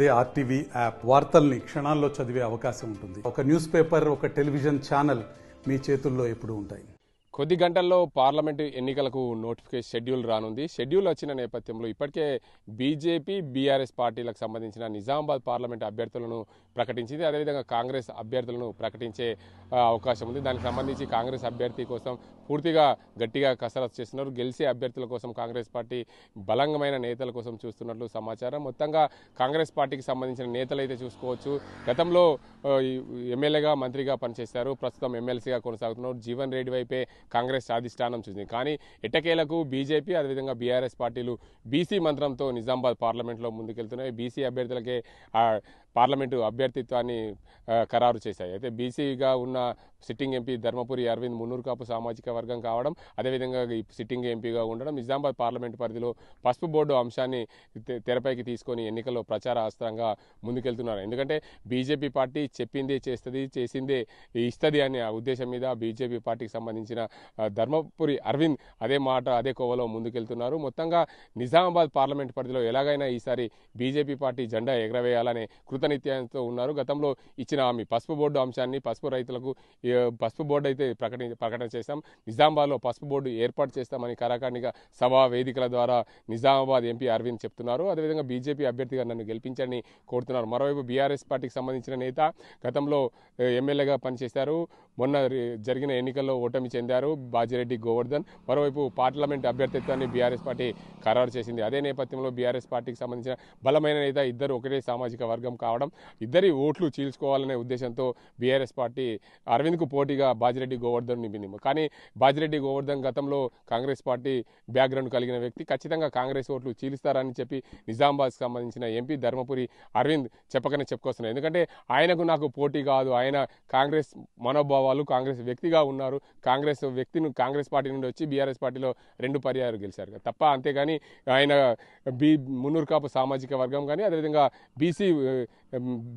అదే RTV app వార్తల్ని క్షణాల్లో చదివే అవకాశం ఉంటుంది ఒక న్యూస్ పేపర్ ఒక టెలివిజన్ ఛానల్ మీ చేతుల్లో ఎప్పుడు ఉంటాయి కొద్ది గంటల్లో పార్లమెంటు ఎన్నికలకు నోటిఫికేషన్ షెడ్యూల్ రానుంది షెడ్యూల్ వచ్చిన నేపథ్యంలో ఇప్పటికే బీజేపీ బీఆర్ఎస్ పార్టీలకు సంబంధించిన నిజామాబాద్ పార్లమెంటు అభ్యర్థులను ప్రకటించింది అదేవిధంగా కాంగ్రెస్ అభ్యర్థులను ప్రకటించే అవకాశం ఉంది దానికి సంబంధించి కాంగ్రెస్ అభ్యర్థి కోసం పూర్తిగా గట్టిగా కసరత్తు చేస్తున్నారు గెలిచే అభ్యర్థుల కోసం కాంగ్రెస్ పార్టీ బలంగమైన నేతల కోసం చూస్తున్నట్లు సమాచారం మొత్తంగా కాంగ్రెస్ పార్టీకి సంబంధించిన నేతలు అయితే చూసుకోవచ్చు గతంలో ఎమ్మెల్యేగా మంత్రిగా పనిచేశారు ప్రస్తుతం ఎమ్మెల్సీగా కొనసాగుతున్నారు జీవన్ రెడ్డి వైపే కాంగ్రెస్ అధిష్టానం చూసింది కానీ ఎట్టకేలకు బీజేపీ అదేవిధంగా బీఆర్ఎస్ పార్టీలు బీసీ మంత్రంతో నిజామాబాద్ పార్లమెంట్లో ముందుకెళ్తున్నాయి బీసీ అభ్యర్థులకే పార్లమెంటు అభ్యర్థిత్వాన్ని ఖరారు చేశాయి అయితే బీసీగా ఉన్న సిట్టింగ్ ఎంపీ ధర్మపురి అరవింద్ మున్నూరు కాపు సామాజిక వర్గం కావడం అదేవిధంగా సిట్టింగ్ ఎంపీగా ఉండడం నిజామాబాద్ పార్లమెంటు పరిధిలో పసుపు బోర్డు అంశాన్ని తెరపైకి తీసుకొని ఎన్నికల్లో ప్రచార అస్త్రంగా ముందుకెళ్తున్నారు ఎందుకంటే బీజేపీ పార్టీ చెప్పిందే చేస్తుంది చేసిందే ఇస్తుంది అనే ఉద్దేశం మీద బీజేపీ పార్టీకి సంబంధించిన ధర్మపురి అరవింద్ అదే మాట అదే కోవలో ముందుకెళ్తున్నారు మొత్తంగా నిజామాబాద్ పార్లమెంట్ పరిధిలో ఎలాగైనా ఈసారి బీజేపీ పార్టీ జెండా ఎగరవేయాలనే కృత కృతనిత్యంతో ఉన్నారు గతంలో ఇచ్చిన ఆమె పసుపు బోర్డు అంశాన్ని పసుపు రైతులకు పసుపు బోర్డు అయితే ప్రకటి ప్రకటన చేశాం నిజామాబాద్లో పసుపు బోర్డు ఏర్పాటు చేస్తామని కరాఖండిగా సభా వేదికల ద్వారా నిజామాబాద్ ఎంపీ అరవింద్ చెప్తున్నారు అదేవిధంగా బీజేపీ అభ్యర్థిగా నన్ను గెలిపించని కోరుతున్నారు మరోవైపు బీఆర్ఎస్ పార్టీకి సంబంధించిన నేత గతంలో ఎమ్మెల్యేగా పనిచేశారు మొన్న జరిగిన ఎన్నికల్లో ఓటమి చెందారు బాజిరెడ్డి గోవర్ధన్ మరోవైపు పార్లమెంట్ అభ్యర్థిత్వాన్ని బీఆర్ఎస్ పార్టీ ఖరారు చేసింది అదే నేపథ్యంలో బీఆర్ఎస్ పార్టీకి సంబంధించిన బలమైన నేత ఇద్దరు ఒకటే సామాజిక వర్గం రావడం ఇద్దరి ఓట్లు చీల్చుకోవాలనే ఉద్దేశంతో బీఆర్ఎస్ పార్టీ అరవింద్కు పోటీగా బాజిరెడ్డి గోవర్ధన్ నింపింది కానీ బాజిరెడ్డి గోవర్ధన్ గతంలో కాంగ్రెస్ పార్టీ బ్యాక్గ్రౌండ్ కలిగిన వ్యక్తి ఖచ్చితంగా కాంగ్రెస్ ఓట్లు చీలుస్తారని చెప్పి నిజామాబాద్కి సంబంధించిన ఎంపీ ధర్మపురి అరవింద్ చెప్పకనే చెప్పుకొస్తున్నారు ఎందుకంటే ఆయనకు నాకు పోటీ కాదు ఆయన కాంగ్రెస్ మనోభావాలు కాంగ్రెస్ వ్యక్తిగా ఉన్నారు కాంగ్రెస్ వ్యక్తిని కాంగ్రెస్ పార్టీ నుండి వచ్చి బీఆర్ఎస్ పార్టీలో రెండు పర్యాయాలు గెలిచారు తప్ప అంతేగాని ఆయన బీ మున్నూరు కాపు సామాజిక వర్గం కానీ అదేవిధంగా బీసీ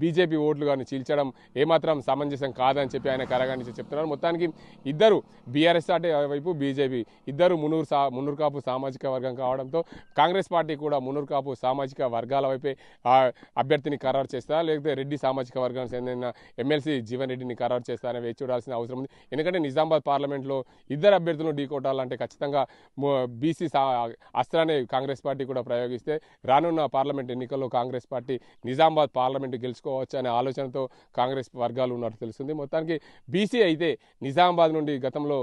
బీజేపీ ఓట్లు కానీ చీల్చడం ఏమాత్రం సమంజసం కాదని చెప్పి ఆయన కరగానించి చెప్తున్నారు మొత్తానికి ఇద్దరు బీఆర్ఎస్ పార్టీ వైపు బీజేపీ ఇద్దరు మునూరు సా మునూరు కాపు సామాజిక వర్గం కావడంతో కాంగ్రెస్ పార్టీ కూడా మునూరు కాపు సామాజిక వర్గాల వైపే అభ్యర్థిని ఖరారు చేస్తారా లేకపోతే రెడ్డి సామాజిక వర్గానికి చెందిన ఎమ్మెల్సీ జీవన్ రెడ్డిని ఖరారు చేస్తారని వేచి చూడాల్సిన అవసరం ఉంది ఎందుకంటే నిజామాబాద్ పార్లమెంట్లో ఇద్దరు అభ్యర్థులను ఢీకొట్టాలంటే ఖచ్చితంగా బీసీ అస్త్రాన్ని కాంగ్రెస్ పార్టీ కూడా ప్రయోగిస్తే రానున్న పార్లమెంట్ ఎన్నికల్లో Congress party Nizamabad parliament parliament గెలుచుకోవచ్చు అనే ఆలోచనతో కాంగ్రెస్ వర్గాలు ఉన్నట్టు తెలుస్తుంది మొత్తానికి బీసీ అయితే నిజామాబాద్ నుండి గతంలో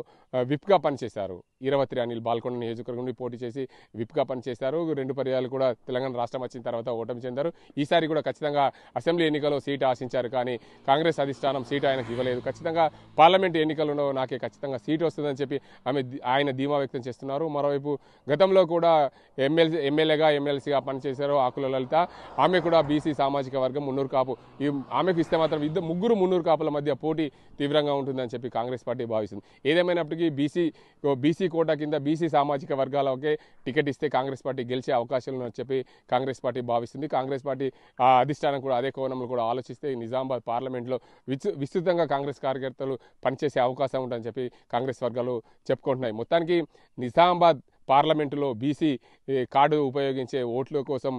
విప్గా పనిచేశారు ఇరవత్రి అనిల్ బాల్కొండ నియోజకవర్గం నుండి పోటీ చేసి విప్గా పనిచేశారు రెండు పర్యాలు కూడా తెలంగాణ రాష్ట్రం వచ్చిన తర్వాత ఓటమి చెందారు ఈసారి కూడా ఖచ్చితంగా అసెంబ్లీ ఎన్నికల్లో సీటు ఆశించారు కానీ కాంగ్రెస్ అధిష్టానం సీటు ఆయనకు ఇవ్వలేదు ఖచ్చితంగా పార్లమెంట్ ఎన్నికల్లో నాకే ఖచ్చితంగా సీటు వస్తుందని చెప్పి ఆమె ఆయన ధీమా వ్యక్తం చేస్తున్నారు మరోవైపు గతంలో కూడా ఎమ్మెల్సీ ఎమ్మెల్యేగా ఎమ్మెల్సీగా పనిచేశారు ఆకుల లలిత ఆమె కూడా బీసీ సామాజిక వర్గం మున్నూరు కాపు ఈ ఆమెకు ఇస్తే మాత్రం ఇద్దరు ముగ్గురు మున్నూరు కాపుల మధ్య పోటీ తీవ్రంగా ఉంటుందని చెప్పి కాంగ్రెస్ పార్టీ భావిస్తుంది ఏదేమైనప్పటికీ బీసీ బీసీ కోటా కింద బీసీ సామాజిక ఒకే టికెట్ ఇస్తే కాంగ్రెస్ పార్టీ గెలిచే అవకాశాలు ఉన్నాయని చెప్పి కాంగ్రెస్ పార్టీ భావిస్తుంది కాంగ్రెస్ పార్టీ ఆ అధిష్టానం కూడా అదే కోణంలో కూడా ఆలోచిస్తే నిజామాబాద్ పార్లమెంట్లో విస్తృతంగా కాంగ్రెస్ కార్యకర్తలు పనిచేసే అవకాశం ఉంటుందని చెప్పి కాంగ్రెస్ వర్గాలు చెప్పుకుంటున్నాయి మొత్తానికి నిజామాబాద్ పార్లమెంటులో బీసీ కార్డు ఉపయోగించే ఓట్ల కోసం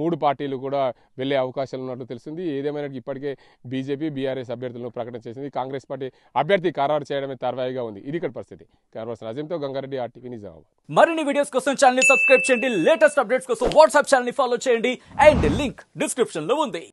మూడు పార్టీలు కూడా వెళ్ళే అవకాశాలు ఉన్నట్లు తెలిసింది ఏదేమైనా ఇప్పటికే బీజేపీ బీఆర్ఎస్ అభ్యర్థులను ప్రకటన చేసింది కాంగ్రెస్ పార్టీ అభ్యర్థి ఖరారు చేయడమే తర్వాయిగా ఉంది ఇది ఇక్కడ పరిస్థితి కేరళ రాజ్యంతో గంగారెడ్డి ఆర్టీవీ నిజామాబాద్ మరిన్ని వీడియోస్ కోసం ఛానల్ సబ్స్క్రైబ్ చేయండి లేటెస్ట్ అప్డేట్స్ కోసం వాట్సాప్ ఛానల్ ఫాలో చేయండి అండ్ లింక్ డిస్క్రిప్షన్ లో ఉంది